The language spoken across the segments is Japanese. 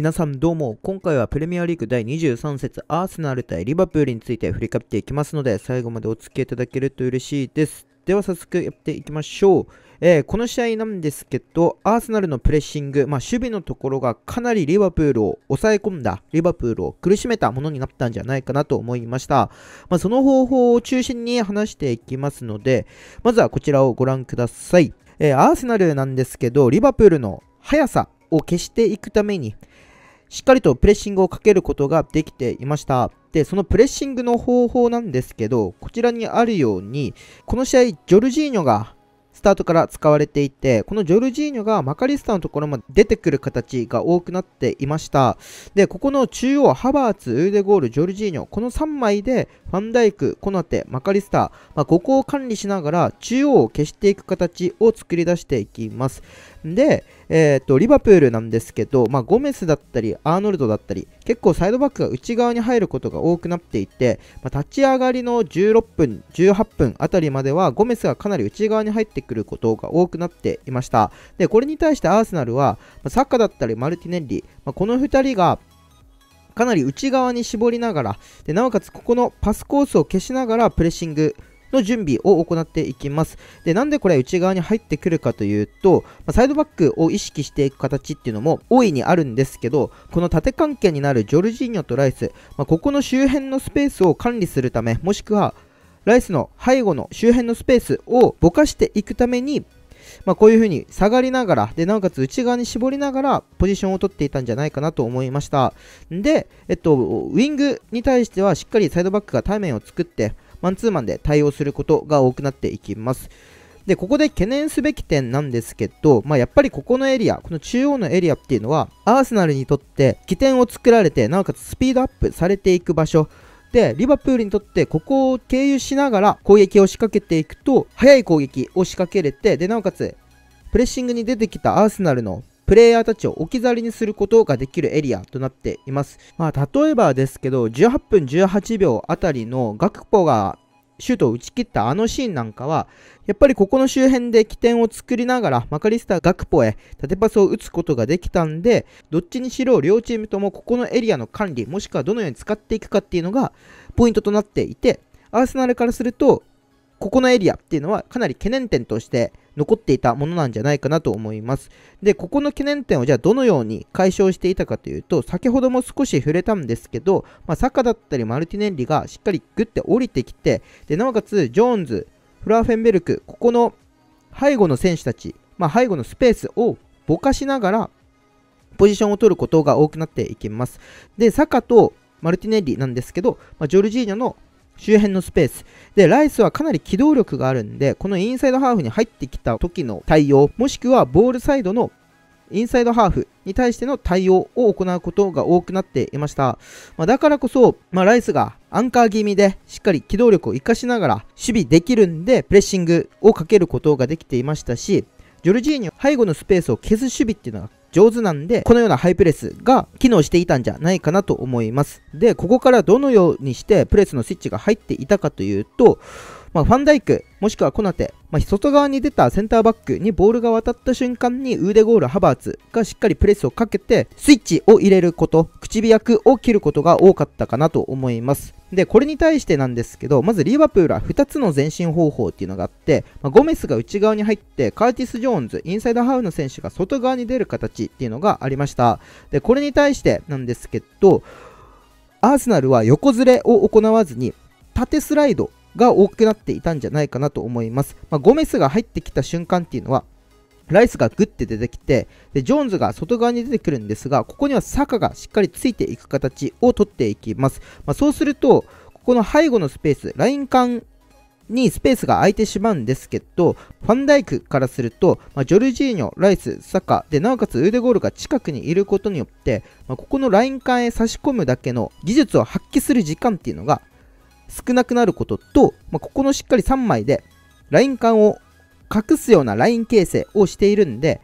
皆さんどうも、今回はプレミアリーグ第23節アーセナル対リバプールについて振り返っていきますので、最後までお付き合いいただけると嬉しいです。では早速やっていきましょう。えー、この試合なんですけど、アーセナルのプレッシング、まあ、守備のところがかなりリバプールを抑え込んだ、リバプールを苦しめたものになったんじゃないかなと思いました。まあ、その方法を中心に話していきますので、まずはこちらをご覧ください。えー、アーセナルなんですけど、リバプールの速さを消していくために、しっかりとプレッシングをかけることができていました。で、そのプレッシングの方法なんですけど、こちらにあるように、この試合、ジョルジーニョがスタートから使われていて、このジョルジーニョがマカリスタのところまで出てくる形が多くなっていました。で、ここの中央、ハバーツ、ウーデゴール、ジョルジーニョ、この3枚で、ファンダイク、コナテ、マカリスタ、まあ、ここを管理しながら、中央を消していく形を作り出していきます。で、えー、っと、リバプールなんですけど、まあ、ゴメスだったり、アーノルドだったり、結構サイドバックが内側に入ることが多くなっていて、まあ、立ち上がりの16分、18分あたりまでは、ゴメスがかなり内側に入ってくることが多くなっていました。で、これに対してアーセナルは、まあ、サッカーだったり、マルティネンリ、まあ、この2人が、かなり内側に絞りながらでなおかつここのパスコースを消しながらプレッシングの準備を行っていきます。で、なんでこれ内側に入ってくるかというと、まサイドバックを意識していく形っていうのも大いにあるんですけど、この縦関係になるジョルジーニョとライス、まあ、ここの周辺のスペースを管理するため、もしくはライスの背後の周辺のスペースをぼかしていくために、まあ、こういう風に下がりながら、で、なおかつ内側に絞りながら、ポジションを取っていたんじゃないかなと思いました。で、えっと、ウィングに対してはしっかりサイドバックが対面を作って、マンツーマンで対応することが多くなっていきます。で、ここで懸念すべき点なんですけど、まあ、やっぱりここのエリア、この中央のエリアっていうのは、アーセナルにとって起点を作られて、なおかつスピードアップされていく場所、で、リバプールにとってここを経由しながら攻撃を仕掛けていくと、速い攻撃を仕掛けれて、で、なおかつ、プレッシングに出てきたアーセナルのプレイヤーたちを置き去りにすることができるエリアとなっています。まあ、例えばですけど、18分18秒あたりの学歩がシュートを打ち切ったあのシーンなんかは、やっぱりここの周辺で起点を作りながら、マカリスター・ガクポへ縦パスを打つことができたんで、どっちにしろ両チームともここのエリアの管理、もしくはどのように使っていくかっていうのがポイントとなっていて、アーセナルからすると、ここのエリアっていうのはかなり懸念点として残っていたものなんじゃないかなと思います。で、ここの懸念点をじゃあどのように解消していたかというと、先ほども少し触れたんですけど、まあ、サカだったりマルティネンリがしっかりグッて降りてきて、で、なおかつ、ジョーンズ、フラーフェンベルク、ここの背後の選手たち、まあ、背後のスペースをぼかしながら、ポジションを取ることが多くなっていきます。で、サカとマルティネンリなんですけど、まあ、ジョルジーニョの周辺のスペース。で、ライスはかなり機動力があるんで、このインサイドハーフに入ってきた時の対応、もしくはボールサイドのインサイドハーフに対しての対応を行うことが多くなっていました。まあ、だからこそ、まあ、ライスがアンカー気味でしっかり機動力を活かしながら守備できるんで、プレッシングをかけることができていましたし、ジョルジーニョ背後のスペースを消す守備っていうのが上手なんで、このようなハイプレスが機能していたんじゃないかなと思います。で、ここからどのようにしてプレスのスイッチが入っていたかというと、まあ、ファンダイク、もしくはコナテ、まあ、外側に出たセンターバックにボールが渡った瞬間に腕ゴールハバーツがしっかりプレスをかけて、スイッチを入れること、口火役を切ることが多かったかなと思います。で、これに対してなんですけど、まずリーバプールは2つの前進方法っていうのがあって、まあ、ゴメスが内側に入って、カーティス・ジョーンズ、インサイドハーフの選手が外側に出る形っていうのがありました。で、これに対してなんですけど、アーセナルは横ずれを行わずに、縦スライドが多くなっていたんじゃないかなと思います。まあ、ゴメスが入ってきた瞬間っていうのは、ライスがグッて出てきてで、ジョーンズが外側に出てくるんですが、ここには坂がしっかりついていく形をとっていきます。まあ、そうすると、ここの背後のスペース、ライン間にスペースが空いてしまうんですけど、ファンダイクからすると、まあ、ジョルジーニョ、ライス、サカで、なおかつウーデゴールが近くにいることによって、まあ、ここのライン間へ差し込むだけの技術を発揮する時間っていうのが、少なくなることと、まあ、ここのしっかり3枚でライン感を隠すようなライン形成をしているんで、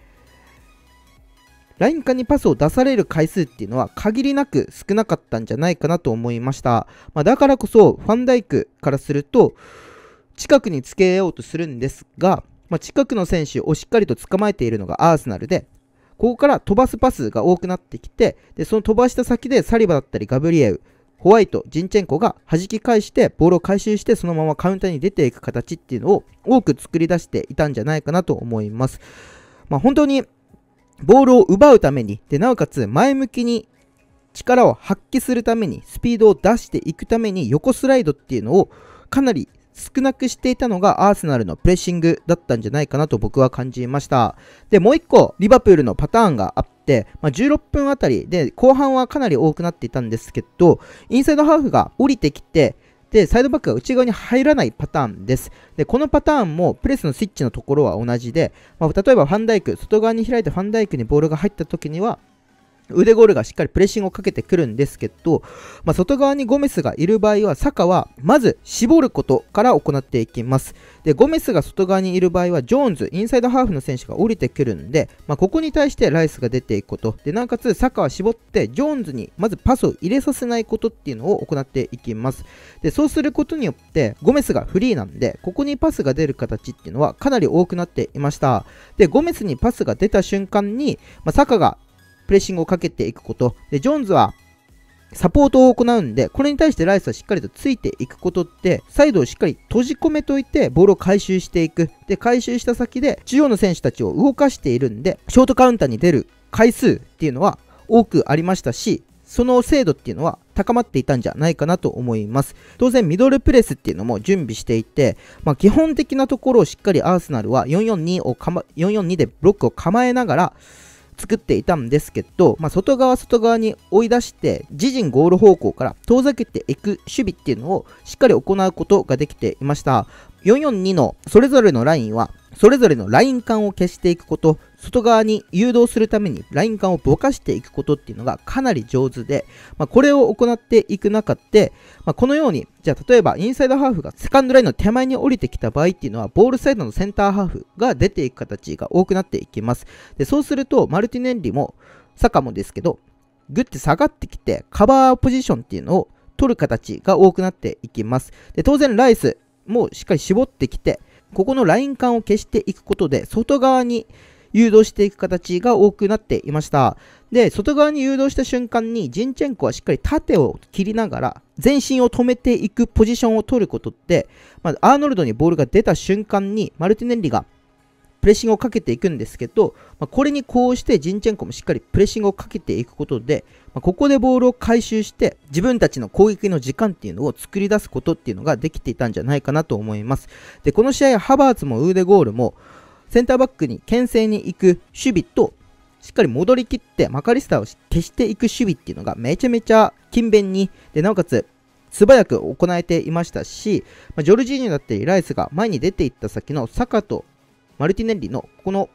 ライン間にパスを出される回数っていうのは限りなく少なかったんじゃないかなと思いました。まあ、だからこそ、ファンダイクからすると、近くにつけようとするんですが、まあ、近くの選手をしっかりと捕まえているのがアーセナルで、ここから飛ばすパスが多くなってきて、でその飛ばした先でサリバだったりガブリエウ、ホワイト、ジンチェンコが弾き返してボールを回収してそのままカウンターに出ていく形っていうのを多く作り出していたんじゃないかなと思います。まあ、本当にボールを奪うためにでなおかつ前向きに力を発揮するためにスピードを出していくために横スライドっていうのをかなり少なくしていたのがアーセナルのプレッシングだったんじゃないかなと僕は感じました。で、もう1個、リバプールのパターンがあって、まあ、16分あたりで、後半はかなり多くなっていたんですけど、インサイドハーフが降りてきて、で、サイドバックが内側に入らないパターンです。で、このパターンもプレスのスイッチのところは同じで、まあ、例えばファンダイク、外側に開いてファンダイクにボールが入った時には、腕ゴールがしっかりプレッシングをかけてくるんですけど、まあ、外側にゴメスがいる場合は、坂はまず絞ることから行っていきます。で、ゴメスが外側にいる場合は、ジョーンズ、インサイドハーフの選手が降りてくるんで、まあ、ここに対してライスが出ていくこと、で、なおかつ坂は絞って、ジョーンズにまずパスを入れさせないことっていうのを行っていきます。で、そうすることによって、ゴメスがフリーなんで、ここにパスが出る形っていうのはかなり多くなっていました。で、ゴメスにパスが出た瞬間に、まあ、坂がプレッシングをかけていくこと。で、ジョーンズはサポートを行うんで、これに対してライスはしっかりとついていくことって、サイドをしっかり閉じ込めといて、ボールを回収していく。で、回収した先で、中央の選手たちを動かしているんで、ショートカウンターに出る回数っていうのは多くありましたし、その精度っていうのは高まっていたんじゃないかなと思います。当然ミドルプレスっていうのも準備していて、まあ、基本的なところをしっかりアーセナルは442をか、ま、442でブロックを構えながら、作っていたんですけど、まあ、外側外側に追い出して、自陣ゴール方向から遠ざけていく守備っていうのをしっかり行うことができていました。442のそれぞれのラインは、それぞれのライン間を消していくこと、外側に誘導するためにライン間をぼかしていくことっていうのがかなり上手で、まあ、これを行っていく中で、まあ、このように、じゃあ例えばインサイドハーフがセカンドラインの手前に降りてきた場合っていうのは、ボールサイドのセンターハーフが出ていく形が多くなっていきます。で、そうすると、マルティネンリも、サカもですけど、グッて下がってきて、カバーポジションっていうのを取る形が多くなっていきます。で、当然、ライス、もうしっかり絞ってきて、ここのライン管を消していくことで、外側に誘導していく形が多くなっていました。で、外側に誘導した瞬間に、ジンチェンコはしっかり縦を切りながら、全身を止めていくポジションを取ることって、まあ、アーノルドにボールが出た瞬間に、マルティネンリがプレッシングをかけていくんですけど、まあ、これにこうしてジンチェンコもしっかりプレッシングをかけていくことで、まあ、ここでボールを回収して自分たちの攻撃の時間っていうのを作り出すことっていうのができていたんじゃないかなと思います。で、この試合ハバーツもウーデゴールもセンターバックに牽制に行く守備としっかり戻りきってマカリスターを消していく守備っていうのがめちゃめちゃ勤勉にでなおかつ素早く行えていましたし、まあ、ジョルジーニョだったりライスが前に出ていった先のサカとマルティネッリのこの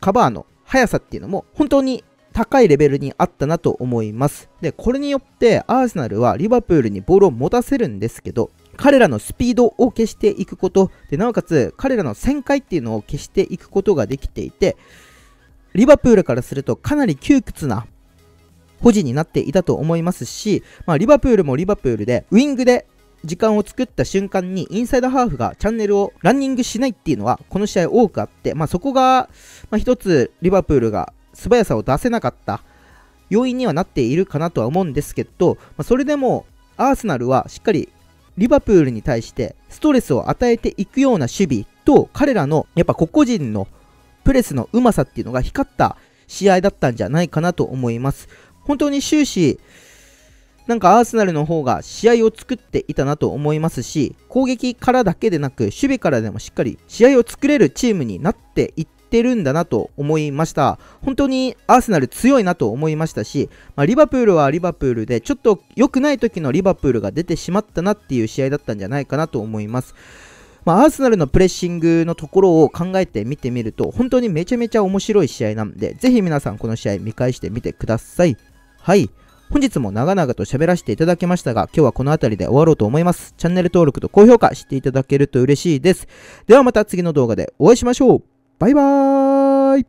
カバーの速さっていうのも本当に高いレベルにあったなと思います。で、これによってアーセナルはリバプールにボールを持たせるんですけど、彼らのスピードを消していくこと、でなおかつ彼らの旋回っていうのを消していくことができていて、リバプールからするとかなり窮屈な保持になっていたと思いますし、まあ、リバプールもリバプールで、ウイングで時間を作った瞬間にインサイドハーフがチャンネルをランニングしないっていうのはこの試合多くあって、まあ、そこが、まあ、一つリバプールが素早さを出せなかった要因にはなっているかなとは思うんですけど、まあ、それでもアーセナルはしっかりリバプールに対してストレスを与えていくような守備と彼らのやっぱ個々人のプレスのうまさっていうのが光った試合だったんじゃないかなと思います。本当に終始なんかアーセナルの方が試合を作っていたなと思いますし、攻撃からだけでなく、守備からでもしっかり試合を作れるチームになっていってるんだなと思いました。本当にアーセナル強いなと思いましたし、まあ、リバプールはリバプールで、ちょっと良くない時のリバプールが出てしまったなっていう試合だったんじゃないかなと思います。まあ、アーセナルのプレッシングのところを考えて見てみると、本当にめちゃめちゃ面白い試合なんで、ぜひ皆さんこの試合見返してみてください。はい。本日も長々と喋らせていただきましたが、今日はこの辺りで終わろうと思います。チャンネル登録と高評価していただけると嬉しいです。ではまた次の動画でお会いしましょう。バイバーイ